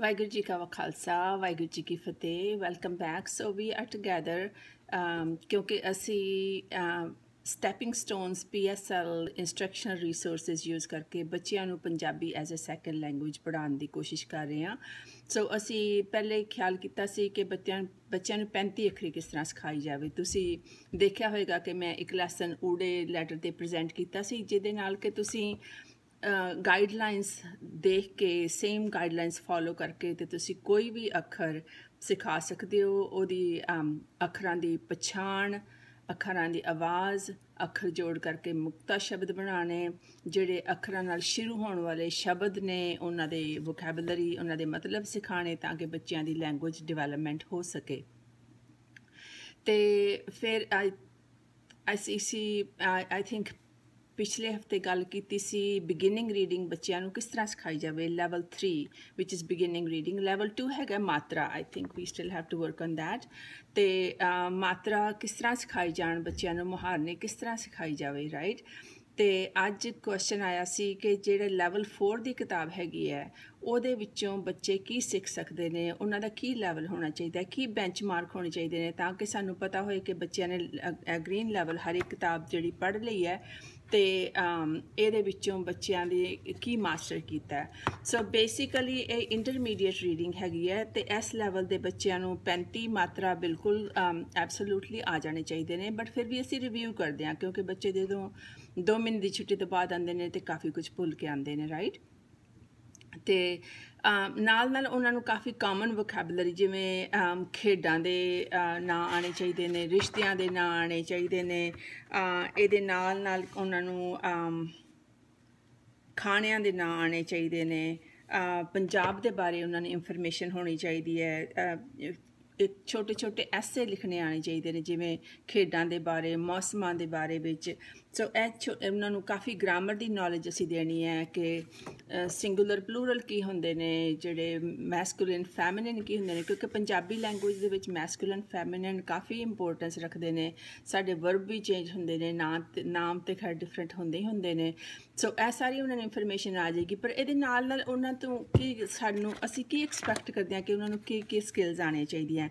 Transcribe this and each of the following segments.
ਵਾਹਿਗੁਰੂ ਜੀ ਕਾ ਖਾਲਸਾ ਵਾਹਿਗੁਰੂ ਜੀ ਕੀ ਫਤਿਹ welcome back so we are together ਕਿਉਂਕਿ ਅਸੀਂ stepping stones PSL instructional resources use ਕਰਕੇ ਬੱਚਿਆਂ ਨੂੰ Punjabi as a second language ਪੜ੍ਹਾਉਣ ਦੀ ਕੋਸ਼ਿਸ਼ ਕਰ ਰਹੇ ਹਾਂ ਸੋ ਅਸੀਂ ਪਹਿਲੇ ਖਿਆਲ ਕੀਤਾ ਸੀ ਕਿ ਬੱਚਿਆਂ ਬੱਚਿਆਂ ਨੂੰ 35 ਅੱਖਰੀ ਕਿਸ ਤਰ੍ਹਾਂ ਸਿਖਾਈ ਜਾਵੇ ਤੁਸੀਂ ਦੇਖਿਆ ਹੋਵੇਗਾ ਕਿ ਮੈਂ ਇੱਕ ਲੈਸਨ ਊੜੇ ਲੈਟਰ ਤੇ ਪ੍ਰੈਜ਼ੈਂਟ ਕੀਤਾ ਸੀ ਜਿਹਦੇ ਨਾਲ ਕਿ ਤੁਸੀਂ ਗਾਈਡਲਾਈਨਸ ਦੇਖ ਕੇ ਸੇਮ ਗਾਈਡਲਾਈਨਸ ਫਾਲੋ ਕਰਕੇ ਤੇ ਤੁਸੀਂ ਕੋਈ ਵੀ ਅੱਖਰ ਸਿਖਾ ਸਕਦੇ ਹੋ ਉਹਦੀ ਅੱਖਰਾਂ ਦੀ ਪਛਾਣ ਅੱਖਰਾਂ ਦੀ ਆਵਾਜ਼ ਅੱਖਰ ਜੋੜ ਕਰਕੇ ਮੁਕਤਾ ਸ਼ਬਦ ਬਣਾਣੇ ਜਿਹੜੇ ਅੱਖਰਾਂ ਨਾਲ ਸ਼ੁਰੂ ਹੋਣ ਵਾਲੇ ਸ਼ਬਦ ਨੇ ਉਹਨਾਂ ਦੇ ਵੋਕੈਬਲਰੀ ਉਹਨਾਂ ਦੇ ਮਤਲਬ ਸਿਖਾਣੇ ਤਾਂ ਕਿ ਬੱਚਿਆਂ ਦੀ ਲੈਂਗੁਏਜ ਡਿਵੈਲਪਮੈਂਟ ਹੋ ਸਕੇ ਤੇ ਫਿਰ ਆਈ ਸੀ ਸੀ ਆਈ ਥਿੰਕ ਪਿਛਲੇ ਹਫਤੇ ਗੱਲ ਕੀਤੀ ਸੀ ਬਿਗਨਿੰਗ ਰੀਡਿੰਗ ਬੱਚਿਆਂ ਨੂੰ ਕਿਸ ਤਰ੍ਹਾਂ ਸਿਖਾਈ ਜਾਵੇ ਲੈਵਲ 3 ਵਿਚ ਇਜ਼ ਬਿਗਨਿੰਗ ਰੀਡਿੰਗ ਲੈਵਲ 2 ਹੈਗਾ ਮਾਤਰਾ I think we still have to work on that ਤੇ ਮਾਤਰਾ ਕਿਸ ਤਰ੍ਹਾਂ ਸਿਖਾਈ ਜਾਣ ਬੱਚਿਆਂ ਨੂੰ ਮੁਹਾਰਨੇ ਕਿਸ ਤਰ੍ਹਾਂ ਸਿਖਾਈ ਜਾਵੇ ਰਾਈਟ ਤੇ ਅੱਜ ਕੁਐਸਚਨ ਆਇਆ ਸੀ ਕਿ ਜਿਹੜੇ ਲੈਵਲ 4 ਦੀ ਕਿਤਾਬ ਹੈਗੀ ਹੈ ਉਹਦੇ ਵਿੱਚੋਂ ਬੱਚੇ ਕੀ ਸਿੱਖ ਸਕਦੇ ਨੇ ਉਹਨਾਂ ਦਾ ਕੀ ਲੈਵਲ ਹੋਣਾ ਚਾਹੀਦਾ ਹੈ ਕੀ ਬੈਂਚਮਾਰਕ ਹੋਣੇ ਚਾਹੀਦੇ ਨੇ ਤਾਂ ਕਿ ਸਾਨੂੰ ਪਤਾ ਹੋਏ ਕਿ ਬੱਚਿਆਂ ਨੇ ਗ੍ਰੀਨ ਲੈਵਲ ਹਰ ਇੱਕ ਕਿਤਾਬ ਜਿਹੜੀ ਪੜ੍ਹ ਲਈ ਹੈ ਤੇ ਇਹਦੇ ਵਿੱਚੋਂ ਬੱਚਿਆਂ ਲਈ ਕੀ ਮਾਸਟਰ ਕੀਤਾ ਸੋ ਬੇਸਿਕਲੀ ਇਹ ਇੰਟਰਮੀਡੀਏਟ ਰੀਡਿੰਗ ਹੈਗੀ ਹੈ ਤੇ ਇਸ ਲੈਵਲ ਦੇ ਬੱਚਿਆਂ ਨੂੰ 35 ਮਾਤਰਾ ਬਿਲਕੁਲ ਐਬਸੋਲੂਟਲੀ ਆ ਜਾਣੇ ਚਾਹੀਦੇ ਨੇ ਬਟ ਫਿਰ ਵੀ ਅਸੀਂ ਰਿਵਿਊ ਕਰਦੇ ਹਾਂ ਕਿਉਂਕਿ ਬੱਚੇ ਜਦੋਂ 2 ਮਹੀਨੇ ਦੀ ਛੁੱਟੀ ਤੋਂ ਬਾਅਦ ਆਉਂਦੇ ਨੇ ਤੇ ਕਾਫੀ ਕੁਝ ਭੁੱਲ ਕੇ ਆਉਂਦੇ ਨੇ ਰਾਈਟ ਤੇ ਨਾਲ ਨਾਲ ਉਹਨਾਂ ਨੂੰ ਕਾਫੀ ਕਾਮਨ ਵੋਕੈਬਲਰੀ ਜਿਵੇਂ ਖੇਡਾਂ ਦੇ ਨਾਂ ਆਣੇ ਚਾਹੀਦੇ ਨੇ ਰਿਸ਼ਤਿਆਂ ਦੇ ਨਾਂ ਆਣੇ ਚਾਹੀਦੇ ਨੇ ਇਹਦੇ ਨਾਲ ਨਾਲ ਉਹਨਾਂ ਨੂੰ ਖਾਣਿਆਂ ਦੇ ਨਾਂ ਆਣੇ ਚਾਹੀਦੇ ਨੇ ਪੰਜਾਬ ਦੇ ਬਾਰੇ ਉਹਨਾਂ ਨੂੰ ਇਨਫੋਰਮੇਸ਼ਨ ਹੋਣੀ ਚਾਹੀਦੀ ਹੈ ਇੱਕ ਛੋਟੇ ਛੋਟੇ ਐਸੇ ਲਿਖਣੇ ਆਣੇ ਚਾਹੀਦੇ ਨੇ ਜਿਵੇਂ ਖੇਡਾਂ ਦੇ ਬਾਰੇ ਮੌਸਮਾਂ ਦੇ ਬਾਰੇ ਵਿੱਚ ਸੋ ਐਚ ਉਹਨਾਂ ਨੂੰ ਕਾਫੀ ਗ੍ਰਾਮਰ ਦੀ ਨੌਲੇਜ ਅਸੀਂ ਦੇਣੀ ਹੈ ਕਿ ਸਿੰਗੂਲਰ ਪਲੂਰਲ ਕੀ ਹੁੰਦੇ ਨੇ ਜਿਹੜੇ ਮੈਸਕੂਲਿਨ ਫੈਮਿਨਿਨ ਕੀ ਹੁੰਦੇ ਨੇ ਕਿਉਂਕਿ ਪੰਜਾਬੀ ਲੈਂਗੁਏਜ ਦੇ ਵਿੱਚ ਮੈਸਕੂਲਿਨ ਫੈਮਿਨਿਨ ਕਾਫੀ ਇੰਪੋਰਟੈਂਸ ਰੱਖਦੇ ਨੇ ਸਾਡੇ ਵਰਬ ਵੀ ਚੇਂਜ ਹੁੰਦੇ ਨੇ ਨਾਮ ਨਾਮ ਤੇ ਖੈਰ ਡਿਫਰੈਂਟ ਹੁੰਦੇ ਹੀ ਹੁੰਦੇ ਨੇ ਸੋ ਇਹ ਸਾਰੀ ਉਹਨਾਂ ਨੂੰ ਇਨਫੋਰਮੇਸ਼ਨ ਆ ਜਾਏਗੀ ਪਰ ਇਹਦੇ ਨਾਲ ਨਾਲ ਉਹਨਾਂ ਤੋਂ ਕੀ ਸਾਨੂੰ ਅਸੀਂ ਕੀ ਐਕਸਪੈਕਟ ਕਰਦੇ ਹਾਂ ਕਿ ਉਹਨਾਂ ਨੂੰ ਕੀ ਕੀ ਸਕਿੱਲਸ ਆਣੇ ਚਾਹੀਦੀਆਂ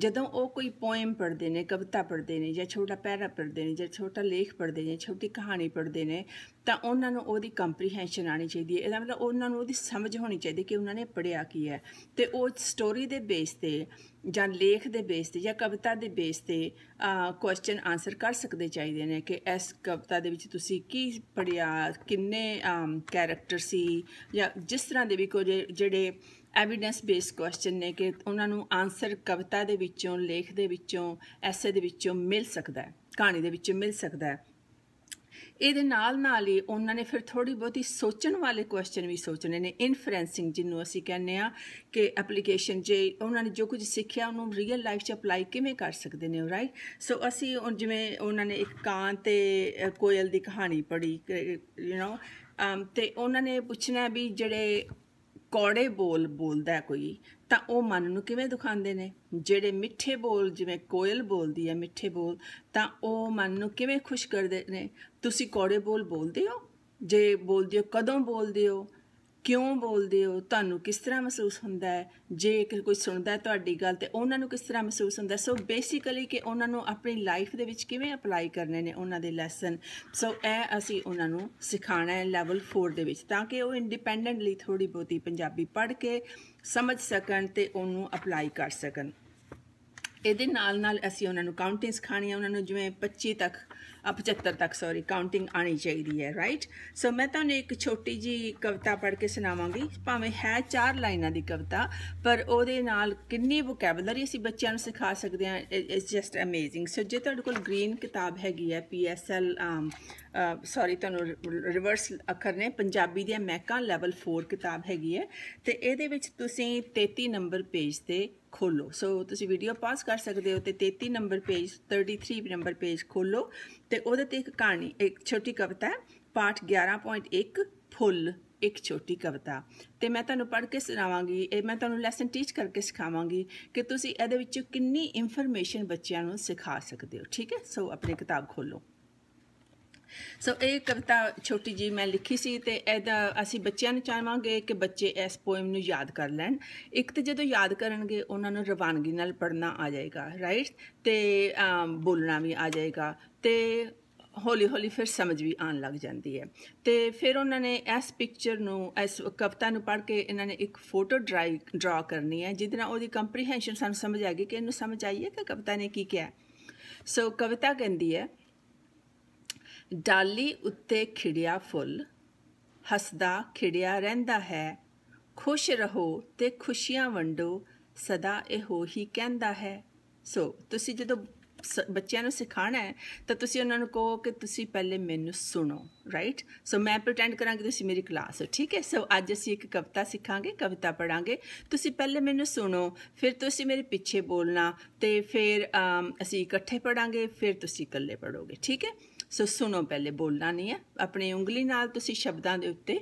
ਜਦੋਂ ਉਹ ਕੋਈ ਪੋਇਮ ਪੜ੍ਹਦੇ ਨੇ ਕਵਿਤਾ ਪੜ੍ਹਦੇ ਨੇ ਜਾਂ ਛੋਟਾ ਪੈਰਾ ਪੜ੍ਹਦੇ ਨੇ ਜਾਂ ਛੋਟਾ ਲੇਖ ਪੜ੍ਹਦੇ ਨੇ ਛੋਟੀ ਕਹਾਣੀ ਪੜ੍ਹਦੇ ਨੇ ਤਾਂ ਉਹਨਾਂ ਨੂੰ ਉਹਦੀ ਕੰਪਰੀਹੈਂਸ਼ਨ ਆਣੀ ਚਾਹੀਦੀ ਹੈ ਇਹਦਾ ਮਤਲਬ ਉਹਨਾਂ ਨੂੰ ਉਹਦੀ ਸਮਝ ਹੋਣੀ ਚਾਹੀਦੀ ਕਿ ਉਹਨਾਂ ਨੇ ਪੜਿਆ ਕੀ ਹੈ ਤੇ ਉਹ ਸਟੋਰੀ ਦੇ ਬੇਸ ਤੇ ਜਾਂ ਲੇਖ ਦੇ ਬੇਸ ਤੇ ਜਾਂ ਕਵਿਤਾ ਦੇ ਬੇਸ ਤੇ ਕੁਐਸਚਨ ਆਨਸਰ ਕਰ ਸਕਦੇ ਚਾਹੀਦੇ ਨੇ ਕਿ ਇਸ ਕਵਿਤਾ ਦੇ ਵਿੱਚ ਤੁਸੀਂ ਕੀ ਪੜਿਆ ਕਿੰਨੇ ਕੈਰੈਕਟਰ ਸੀ ਜਾਂ ਜਿਸ ਤਰ੍ਹਾਂ ਦੇ ਵੀ ਕੋਈ ਜਿਹੜੇ ਐਵੀਡੈਂਸ ਬੇਸ ਕੁਐਸਚਨ ਨੇ ਕਿ ਉਹਨਾਂ ਨੂੰ ਆਨਸਰ ਕਵਿਤਾ ਦੇ ਵਿੱਚੋਂ ਲੇਖ ਦੇ ਵਿੱਚੋਂ ਐਸੇ ਦੇ ਵਿੱਚੋਂ ਮਿਲ ਸਕਦਾ ਹੈ ਕਹਾਣੀ ਦੇ ਵਿੱਚੋਂ ਮਿਲ ਸਕਦਾ ਹੈ ਇਹਦੇ ਨਾਲ ਨਾਲ ਹੀ ਉਹਨਾਂ ਨੇ ਫਿਰ ਥੋੜੀ ਬਹੁਤੀ ਸੋਚਣ ਵਾਲੇ ਕੁਐਸਚਨ ਵੀ ਸੋਚਣੇ ਨੇ ਇਨਫਰੈਂਸਿੰਗ ਜਿਹਨੂੰ ਅਸੀਂ ਕਹਿੰਦੇ ਆ ਕਿ ਐਪਲੀਕੇਸ਼ਨ ਜੇ ਉਹਨਾਂ ਨੇ ਜੋ ਕੁਝ ਸਿੱਖਿਆ ਉਹਨੂੰ ਰੀਅਲ ਲਾਈਫ 'ਚ ਅਪਲਾਈ ਕਿਵੇਂ ਕਰ ਸਕਦੇ ਨੇ ਰਾਈਟ ਸੋ ਅਸੀਂ ਜਿਵੇਂ ਉਹਨਾਂ ਨੇ ਇੱਕ ਕਾਂ ਤੇ ਕੋਇਲ ਦੀ ਕਹਾਣੀ ਪੜ੍ਹੀ ਯੂ نو ਤੇ ਉਹਨਾਂ ਨੇ ਪੁੱਛਣਾ ਵੀ ਜਿਹੜੇ ਕੌੜੇ ਬੋਲ ਬੋਲਦਾ ਕੋਈ ਤਾਂ ਉਹ ਮਨ ਨੂੰ ਕਿਵੇਂ ਦੁਖਾਉਂਦੇ ਨੇ ਜਿਹੜੇ ਮਿੱਠੇ ਬੋਲ ਜਿਵੇਂ ਕੋਇਲ ਬੋਲਦੀ ਹੈ ਮਿੱਠੇ ਬੋਲ ਤਾਂ ਉਹ ਮਨ ਨੂੰ ਕਿਵੇਂ ਖੁਸ਼ ਕਰਦੇ ਨੇ ਤੁਸੀਂ ਕੋੜੇ ਬੋਲ ਬੋਲਦੇ ਹੋ ਜੇ ਬੋਲਦੇ ਹੋ ਕਦੋਂ ਬੋਲਦੇ ਹੋ ਕਿਉਂ ਬੋਲਦੇ ਹੋ ਤੁਹਾਨੂੰ ਕਿਸ ਤਰ੍ਹਾਂ ਮਹਿਸੂਸ ਹੁੰਦਾ ਹੈ ਜੇ ਕੋਈ ਸੁਣਦਾ ਹੈ ਤੁਹਾਡੀ ਗੱਲ ਤੇ ਉਹਨਾਂ ਨੂੰ ਕਿਸ ਤਰ੍ਹਾਂ ਮਹਿਸੂਸ ਹੁੰਦਾ ਸੋ ਬੇਸਿਕਲੀ ਕਿ ਉਹਨਾਂ ਨੂੰ ਆਪਣੀ ਲਾਈਫ ਦੇ ਵਿੱਚ ਕਿਵੇਂ ਅਪਲਾਈ ਕਰਨੇ ਨੇ ਉਹਨਾਂ ਦੇ ਲੈਸਨ ਸੋ ਇਹ ਅਸੀਂ ਉਹਨਾਂ ਨੂੰ ਸਿਖਾਣਾ ਹੈ ਲੈਵਲ 4 ਦੇ ਵਿੱਚ ਤਾਂ ਕਿ ਉਹ ਇੰਡੀਪੈਂਡੈਂਟਲੀ ਥੋੜੀ ਬਹੁਤੀ ਪੰਜਾਬੀ ਪੜ੍ਹ ਕੇ ਸਮਝ ਸਕਣ ਤੇ ਉਹਨੂੰ ਅਪਲਾਈ ਕਰ ਸਕਣ ਇਹਦੇ ਨਾਲ ਨਾਲ ਅਸੀਂ ਉਹਨਾਂ ਨੂੰ ਕਾਊਂਟਿੰਗ ਆ ਉਹਨਾਂ ਨੂੰ ਜਿਵੇਂ 25 ਤੱਕ 75 ਤੱਕ ਸੌਰੀ ਕਾਊਂਟਿੰਗ ਆਣੀ ਚਾਹੀਦੀ ਹੈ ਰਾਈਟ ਸੋ ਮੈਂ ਤੁਹਾਨੂੰ ਇੱਕ ਛੋਟੀ ਜੀ ਕਵਿਤਾ ਪੜ੍ਹ ਕੇ ਸੁਣਾਵਾਂਗੀ ਭਾਵੇਂ ਹੈ ਚਾਰ ਲਾਈਨਾਂ ਦੀ ਕਵਿਤਾ ਪਰ ਉਹਦੇ ਨਾਲ ਕਿੰਨੀ ਵੋਕੈਬਲਰੀ ਅਸੀਂ ਬੱਚਿਆਂ ਨੂੰ ਸਿਖਾ ਸਕਦੇ ਹਾਂ ਇਟਸ ਜਸਟ ਅਮੇਜ਼ਿੰਗ ਸੋ ਜੇ ਤੁਹਾਡੇ ਕੋਲ ਗ੍ਰੀਨ ਕਿਤਾਬ ਹੈਗੀ ਹੈ ਪੀਐਸਐਲ ਸੌਰੀ um, ਤੁਹਾਨੂੰ ਰਿਵਰਸ ਅੱਖਰ ਨੇ ਪੰਜਾਬੀ ਦੀ ਮੈਕਾ ਲੈਵਲ 4 ਕਿਤਾਬ ਹੈਗੀ ਹੈ ਤੇ ਇਹਦੇ ਵਿੱਚ ਤੁਸੀਂ 33 ਨੰਬਰ ਪੇਜ ਤੇ ਖੋਲੋ ਸੋ ਤੁਸੀਂ ਵੀਡੀਓ ਪਾਸ ਕਰ ਸਕਦੇ ਹੋ ਤੇ 33 ਨੰਬਰ ਪੇਜ 33 ਨੰਬਰ ਪੇਜ ਖੋਲੋ ਤੇ ਉਹਦੇ ਤੇ ਇੱਕ ਕਹਾਣੀ ਇੱਕ ਛੋਟੀ ਕਵਿਤਾ ਪਾਠ 11.1 ਫੁੱਲ ਇੱਕ ਛੋਟੀ ਕਵਿਤਾ ਤੇ ਮੈਂ ਤੁਹਾਨੂੰ ਪੜ੍ਹ ਕੇ ਸੁਣਾਵਾਂਗੀ ਇਹ ਮੈਂ ਤੁਹਾਨੂੰ ਲੈਸਨ ਟੀਚ ਕਰਕੇ ਸਿਖਾਵਾਂਗੀ ਕਿ ਤੁਸੀਂ ਇਹਦੇ ਵਿੱਚੋਂ ਕਿੰਨੀ ਇਨਫੋਰਮੇਸ਼ਨ ਬੱਚਿਆਂ ਨੂੰ ਸਿਖਾ ਸਕਦੇ ਹੋ ਠੀਕ ਹੈ ਸੋ ਆਪਣੀ ਕਿਤਾਬ ਖੋਲੋ ਸੋ ਇਹ ਕਵਿਤਾ ਛੋਟੀ ਜੀ ਮੈਂ ਲਿਖੀ ਸੀ ਤੇ ਇਹਦਾ ਅਸੀਂ ਬੱਚਿਆਂ ਨੂੰ ਚਾਹਾਂਗੇ ਕਿ ਬੱਚੇ ਇਸ ਪੋਇਮ ਨੂੰ ਯਾਦ ਕਰ ਲੈਣ ਇੱਕ ਤੇ ਜਦੋਂ ਯਾਦ ਕਰਨਗੇ ਉਹਨਾਂ ਨੂੰ ਰਵਾਨਗੀ ਨਾਲ ਪੜਨਾ ਆ ਜਾਏਗਾ ਰਾਈਟ ਤੇ ਬੋਲਣਾ ਵੀ ਆ ਜਾਏਗਾ ਤੇ ਹੌਲੀ ਹੌਲੀ ਫਿਰ ਸਮਝ ਵੀ ਆਣ ਲੱਗ ਜਾਂਦੀ ਹੈ ਤੇ ਫਿਰ ਉਹਨਾਂ ਨੇ ਇਸ ਪਿਕਚਰ ਨੂੰ ਇਸ ਕਵਿਤਾ ਨੂੰ ਪੜ੍ਹ ਕੇ ਇਹਨਾਂ ਨੇ ਇੱਕ ਫੋਟੋ ਡਰਾਈ ਡਰਾ ਕਰਨੀ ਹੈ ਜਿਸ ਨਾਲ ਉਹਦੀ ਕੰਪਰੀਹੈਂਸ਼ਨ ਸਾਨੂੰ ਸਮਝ ਆ ਗਈ ਕਿ ਇਹਨੂੰ ਸਮਝ ਆਈ ਹੈ ਕਿ ਕਵਿਤਾ ਨੇ ਕੀ ਕਿਹਾ ਸੋ ਕਵਿਤਾ ਕਹਿੰਦੀ ਹੈ ਡਾਲੀ ਉੱਤੇ ਖਿੜਿਆ ਫੁੱਲ ਹੱਸਦਾ ਖਿੜਿਆ ਰਹਿੰਦਾ ਹੈ ਖੁਸ਼ ਰਹੋ ਤੇ ਖੁਸ਼ੀਆਂ ਵੰਡੋ ਸਦਾ ਇਹੋ ਹੀ ਕਹਿੰਦਾ ਹੈ ਸੋ ਤੁਸੀਂ ਜਦੋਂ ਬੱਚਿਆਂ ਨੂੰ ਸਿਖਾਣਾ ਹੈ ਤਾਂ ਤੁਸੀਂ ਉਹਨਾਂ ਨੂੰ ਕਹੋ ਕਿ ਤੁਸੀਂ ਪਹਿਲੇ ਮੈਨੂੰ ਸੁਣੋ ਰਾਈਟ ਸੋ ਮੈਂ ਪ੍ਰਟੈਂਡ ਕਰਾਂਗੀ ਤੁਸੀਂ ਮੇਰੀ ਕਲਾਸ ਹੋ ਠੀਕ ਹੈ ਸੋ ਅੱਜ ਅਸੀਂ ਇੱਕ ਕਵਿਤਾ ਸਿਖਾਂਗੇ ਕਵਿਤਾ ਪੜਾਂਗੇ ਤੁਸੀਂ ਪਹਿਲੇ ਮੈਨੂੰ ਸੁਣੋ ਫਿਰ ਤੁਸੀਂ ਮੇਰੇ ਪਿੱਛੇ ਬੋਲਣਾ ਤੇ ਫਿਰ ਅਸੀਂ ਇਕੱਠੇ ਪੜਾਂਗੇ ਫਿਰ ਤੁਸੀਂ ਇਕੱਲੇ ਪੜੋਗੇ ਠੀਕ ਹੈ ਸੋ ਸੁਣੋ ਪਹਿਲੇ ਬੋਲਣਾ ਨਹੀਂ ਹੈ ਆਪਣੀ ਉਂਗਲੀ ਨਾਲ ਤੁਸੀਂ ਸ਼ਬਦਾਂ ਦੇ ਉੱਤੇ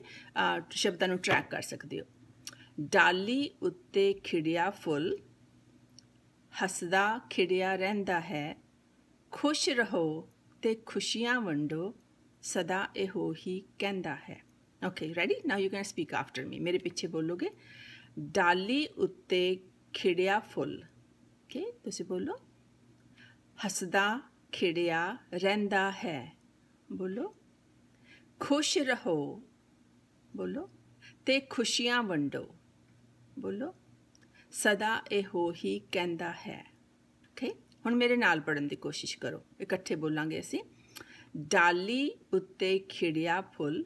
ਸ਼ਬਦਾਂ ਨੂੰ ਟਰੈਕ ਕਰ ਸਕਦੇ ਹੋ ਡਾਲੀ ਉੱਤੇ ਖਿੜਿਆ ਫੁੱਲ ਹੱਸਦਾ ਖਿੜਿਆ ਰਹਿੰਦਾ ਹੈ ਖੁਸ਼ ਰਹੋ ਤੇ ਖੁਸ਼ੀਆਂ ਵੰਡੋ ਸਦਾ ਇਹੋ ਹੀ ਕਹਿੰਦਾ ਹੈ okay ready now you can speak after me ਮੇਰੇ ਪਿੱਛੇ ਬੋਲੋਗੇ ਡਾਲੀ ਉੱਤੇ ਖਿੜਿਆ ਫੁੱਲ ਓਕੇ ਤੁਸੀਂ ਬੋਲੋ ਹੱਸਦਾ ਖਿੜਿਆ ਰਹਿੰਦਾ ਹੈ ਬੋਲੋ ਖੁਸ਼ ਰਹੋ ਬੋਲੋ ਤੇ ਖੁਸ਼ੀਆਂ ਵੰਡੋ ਬੋਲੋ ਸਦਾ ਇਹੋ ਹੀ ਕਹਿੰਦਾ ਹੈ ਓਕੇ ਹੁਣ ਮੇਰੇ ਨਾਲ ਪੜਨ ਦੀ ਕੋਸ਼ਿਸ਼ ਕਰੋ ਇਕੱਠੇ ਬੋਲਾਂਗੇ ਅਸੀਂ ਡਾਲੀ ਉੱਤੇ ਖਿੜਿਆ ਫੁੱਲ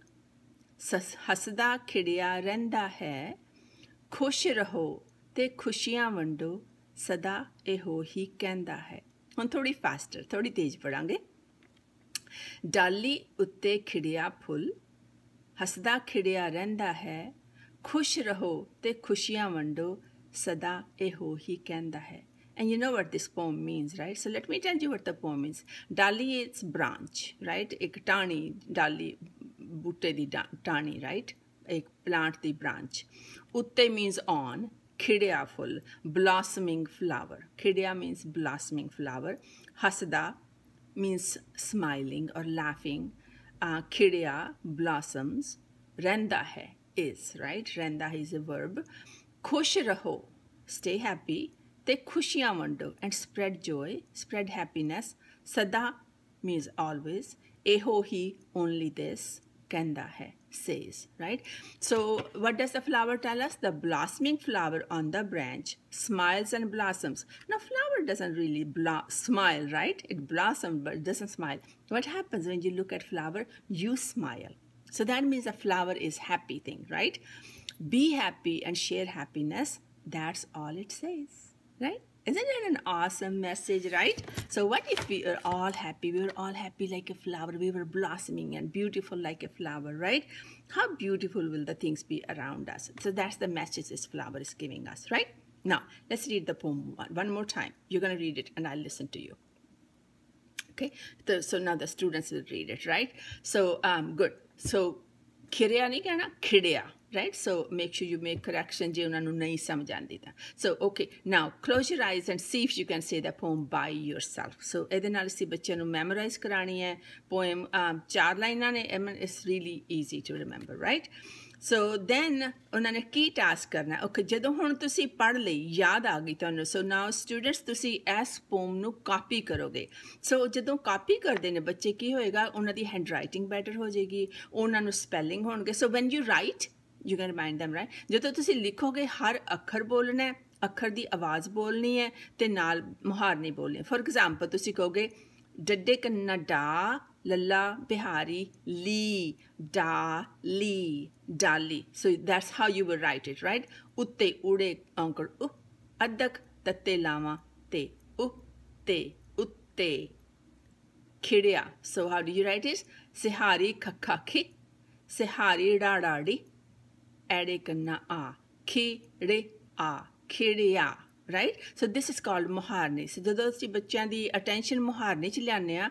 ਹੱਸਦਾ ਖਿੜਿਆ ਰਹਿੰਦਾ ਹੈ ਖੁਸ਼ ਰਹੋ ਤੇ ਖੁਸ਼ੀਆਂ ਵੰਡੋ ਸਦਾ ਇਹੋ ਹੀ ਕਹਿੰਦਾ ਹੈ ਹੁਣ ਥੋੜੀ ਫਾਸਟਰ ਥੋੜੀ ਤੇਜ਼ ਪੜਾਂਗੇ ਡਾਲੀ ਉੱਤੇ ਖਿੜਿਆ ਫੁੱਲ ਹੱਸਦਾ ਖਿੜਿਆ ਰਹਿੰਦਾ ਹੈ ਖੁਸ਼ ਰਹੋ ਤੇ ਖੁਸ਼ੀਆਂ ਵੰਡੋ ਸਦਾ ਇਹੋ ਹੀ ਕਹਿੰਦਾ ਹੈ and you know what this poem means right so let me tell you what the poem is dali is branch right ek tani dali boote di tani right ek plant di branch utte means on khidya full, blossoming flower. Khidya means blossoming flower. Hasada means smiling or laughing. Uh, khidya, blossoms. Renda hai, is, right? Renda is a verb. Khush raho, stay happy. Te khushiyan vando and spread joy, spread happiness. Sada means always. Eho hi, only this kanda hai says, right? So what does the flower tell us? The blossoming flower on the branch smiles and blossoms. Now flower doesn't really smile, right? It blossoms but it doesn't smile. What happens when you look at flower? You smile. So that means a flower is happy thing, right? Be happy and share happiness. That's all it says right? Isn't that an awesome message, right? So what if we are all happy? We were all happy like a flower. We were blossoming and beautiful like a flower, right? How beautiful will the things be around us? So that's the message this flower is giving us, right? Now, let's read the poem one, one more time. You're going to read it and I'll listen to you. Okay, so, so now the students will read it, right? So, um, good. So ਖਿਰਿਆ ਨਹੀਂ ਕਹਿਣਾ ਖਿੜਿਆ right so make sure you make correction ਜੇ ਉਹਨਾਂ ਨੂੰ ਨਹੀਂ ਸਮਝ ਆਂਦੀ ਤਾਂ so okay now close your eyes and see if you can say the poem by yourself so ਇਹਦੇ ਨਾਲ ਸੀ ਬੱਚਿਆਂ ਨੂੰ ਮੈਮੋਰਾਈਜ਼ ਕਰਾਣੀ ਹੈ ਪੋਇਮ ਚਾਰ ਲਾਈਨਾਂ ਨੇ it's really easy to remember right so then ਉਹਨਾਂ ਨੇ ਕੀ ਟਾਸਕ ਕਰਨਾ ਓਕੇ ਜਦੋਂ ਹੁਣ ਤੁਸੀਂ ਪੜ ਲਈ ਯਾਦ ਆ ਗਈ ਤੁਹਾਨੂੰ ਸੋ ਨਾਓ ਸਟੂਡੈਂਟਸ ਤੁਸੀਂ ਐਸ ਪੋਮ ਨੂੰ ਕਾਪੀ ਕਰੋਗੇ ਸੋ ਜਦੋਂ ਕਾਪੀ ਕਰਦੇ ਨੇ ਬੱਚੇ ਕੀ ਹੋਏਗਾ ਉਹਨਾਂ ਦੀ ਹੈਂਡ ਰਾਈਟਿੰਗ ਬੈਟਰ ਹੋ ਜਾਏਗੀ ਉਹਨਾਂ ਨੂੰ ਸਪੈਲਿੰਗ ਹੋਣਗੇ so when you write you can remind them right ਜਦੋਂ ਤੁਸੀਂ ਲਿਖੋਗੇ ਹਰ ਅੱਖਰ ਬੋਲਣਾ ਹੈ ਅੱਖਰ ਦੀ ਆਵਾਜ਼ ਬੋਲਣੀ ਹੈ ਤੇ ਨਾਲ ਮੁਹਾਰ ਨਹੀਂ ਬੋਲਣੀ ਫੋਰ ਐਗਜ਼ਾਮਪਲ ਤੁਸੀਂ ਕਹੋਗੇ ਡੱਡੇ ਕੰਨਾ ਡਾ Lalla Bihari Lee Da Lee Dali. So that's how you will write it, right? Utte ude ankar u adak tatte lama te u te utte khidya. So how do you write it? Sihari khakhakhi Sihari dadadi Ade kanna a khide a khidya. Right so this is called ਮੁਹਾਰਨੇ so ਜਦੋਂ ਅਸੀਂ ਬੱਚਿਆਂ ਦੀ attention ਮੁਹਾਰਨੇ ਚ ਲਿਆਨੇ ਆ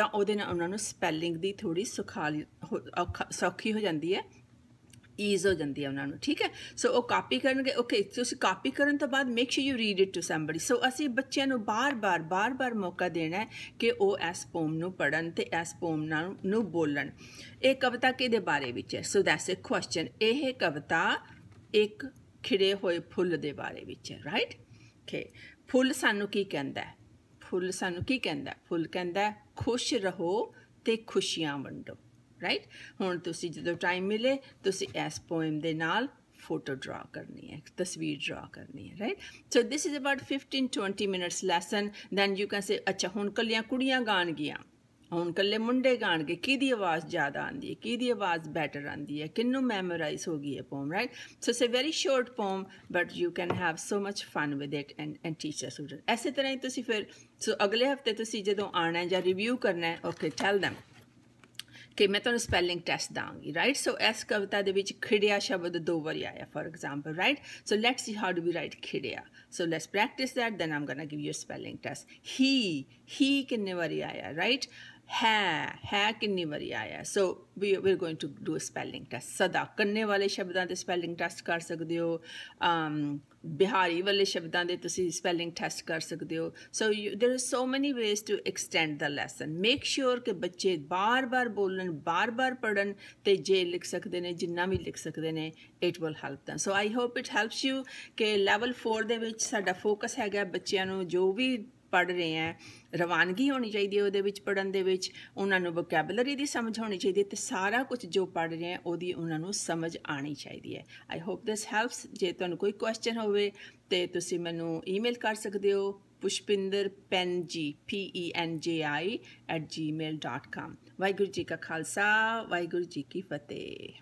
ਤਾਂ ਉਹਦੇ ਨਾਲ ਉਹਨਾਂ ਨੂੰ ਸਪੈਲਿੰਗ ਦੀ ਥੋੜੀ ਸੁਖਾਲੀ ਸੌਖੀ ਹੋ ਜਾਂਦੀ ਹੈ ਈਜ਼ ਹੋ ਜਾਂਦੀ ਹੈ ਉਹਨਾਂ ਨੂੰ ਠੀਕ ਹੈ ਸੋ ਉਹ ਕਾਪੀ ਕਰਨਗੇ ਓਕੇ ਤੁਸੀਂ ਕਾਪੀ ਕਰਨ ਤੋਂ ਬਾਅਦ make sure you read it to somebody so ਅਸੀਂ ਬੱਚਿਆਂ ਨੂੰ ਬਾਰ-ਬਾਰ ਬਾਰ-ਬਾਰ ਮੌਕਾ ਦੇਣਾ ਹੈ ਕਿ ਉਹ ਇਸ ਪੋਮ ਨੂੰ ਪੜਨ ਤੇ ਇਸ ਪੋਮ ਨਾਲ ਨੂੰ ਬੋਲਣ ਇਹ ਕਵਿਤਾ ਕਿਹਦੇ ਬਾਰੇ ਵਿੱਚ ਹੈ ਸੋ ਦੈਟਸ ਅ ਕੁਐਸਚਨ ਇਹ ਕਵਿਤਾ ਇੱਕ ਖਿੜੇ ਹੋਏ ਫੁੱਲ ਦੇ ਬਾਰੇ ਵਿੱਚ ਹੈ ਰਾਈਟ ਓਕੇ ਫੁੱਲ ਸਾਨੂੰ ਕੀ ਕਹਿੰਦਾ ਹੈ ਫੁੱਲ ਸਾਨੂੰ ਕੀ ਕਹਿੰਦਾ ਫੁੱਲ ਕਹਿੰਦਾ ਖੁਸ਼ ਰਹੋ ਤੇ ਖੁਸ਼ੀਆਂ ਵੰਡੋ ਰਾਈਟ ਹੁਣ ਤੁਸੀਂ ਜਦੋਂ ਟਾਈਮ ਮਿਲੇ ਤੁਸੀਂ ਇਸ ਪੋਇਮ ਦੇ ਨਾਲ ਫੋਟੋ ਡਰਾ ਕਰਨੀ ਹੈ ਤਸਵੀਰ ਡਰਾ ਕਰਨੀ ਹੈ right so this is about 15 20 minutes lesson then you can say ਅੱਛਾ ਹੁਣ ਕੱਲੀਆਂ ਕੁੜੀਆਂ ਗਾਣ ਗਿਆ ਹੁਣ ਕੱਲੇ ਮੁੰਡੇ ਗਾਣ ਕੇ ਕਿਹਦੀ ਆਵਾਜ਼ ਜ਼ਿਆਦਾ ਆਂਦੀ ਹੈ ਕਿਹਦੀ ਆਵਾਜ਼ ਬੈਟਰ ਆਂਦੀ ਹੈ ਕਿੰਨੂੰ ਮੈਮੋਰਾਈਜ਼ ਹੋ ਗਈ ਹੈ poem right so it's a very short poem but you can have so much fun with it and and teach student ਐਸੇ ਤਰ੍ਹਾਂ ਹੀ ਤੁਸੀਂ ਫਿਰ ਸੋ ਅਗਲੇ ਹਫਤੇ ਤੁਸੀਂ ਜਦੋਂ ਆਣਾ ਜਾਂ ਰਿਵਿਊ ਕਰਨਾ ਹੈ ਓਕੇ ਟੈਲ them ਕਿ ਮੈਂ ਤੁਹਾਨੂੰ ਸਪੈਲਿੰਗ ਟੈਸਟ ਦਾਂਗੀ ਰਾਈਟ ਸੋ ਇਸ ਕਵਿਤਾ ਦੇ ਵਿੱਚ ਖਿੜਿਆ ਸ਼ਬਦ ਦੋ ਵਾਰੀ ਆਇਆ for example right so let's see how do we write ਖਿੜਿਆ so let's practise that then I'm gonna give you spelling test ਹੀ ਹੀ ਕਿੰਨੇ ਵਾਰੀ ਆਇਆ ਰਾਈਟ ਹੈ ਹੈ ਕਿੰਨੀ ਵਾਰੀ ਆਇਆ so we we are going to do a spelling test ਸਦਾ ਕੰਨੇ ਵਾਲੇ ਸ਼ਬਦਾਂ ਦੇ ਸਪੈਲਿੰਗ ਟੈਸਟ ਕਰ ਸਕਦੇ ਹੋ ਅਮ ਬਿਹਾਰੀ ਵਾਲੇ ਸ਼ਬਦਾਂ ਦੇ ਤੁਸੀਂ ਸਪੈਲਿੰਗ ਟੈਸਟ ਕਰ ਸਕਦੇ ਹੋ so there are so many ways to extend the lesson make sure ਕਿ ਬੱਚੇ ਬਾਰ-ਬਾਰ ਬੋਲਣ ਬਾਰ-ਬਾਰ ਪੜਨ ਤੇ ਜੇ ਲਿਖ ਸਕਦੇ ਨੇ ਜਿੰਨਾ ਵੀ ਲਿਖ ਸਕਦੇ ਨੇ it will help them so I hope it helps you ਕਿ ਲੈਵਲ 4 ਦੇ ਵਿੱਚ ਸਾਡਾ ਫੋਕਸ ਹੈਗਾ ਬੱਚਿਆਂ ਨੂੰ ਜੋ ਵੀ ਪੜ ਰਹੇ ਆ ਰਵਾਨਗੀ ਹੋਣੀ ਚਾਹੀਦੀ ਹੈ ਉਹਦੇ ਵਿੱਚ ਪੜਨ ਦੇ ਵਿੱਚ ਉਹਨਾਂ ਨੂੰ ਵੋਕੈਬਲਰੀ ਦੀ ਸਮਝ ਹੋਣੀ ਚਾਹੀਦੀ ਹੈ ਤੇ ਸਾਰਾ ਕੁਝ ਜੋ ਪੜ ਰਹੇ ਆ ਉਹਦੀ ਉਹਨਾਂ ਨੂੰ ਸਮਝ ਆਣੀ ਚਾਹੀਦੀ ਹੈ ਆਈ ਹੋਪ ਦਿਸ ਹੈਲਪਸ ਜੇ ਤੁਹਾਨੂੰ ਕੋਈ ਕੁਐਸਚਨ ਹੋਵੇ ਤੇ ਤੁਸੀਂ ਮੈਨੂੰ ਈਮੇਲ ਕਰ ਸਕਦੇ ਹੋ Pushpinder penji p e n j i @gmail.com Waheguru ਜੀ ਕਾ ਖਾਲਸਾ ਵਾਹਿਗੁਰੂ ਜੀ ਕੀ ਫਤਿਹ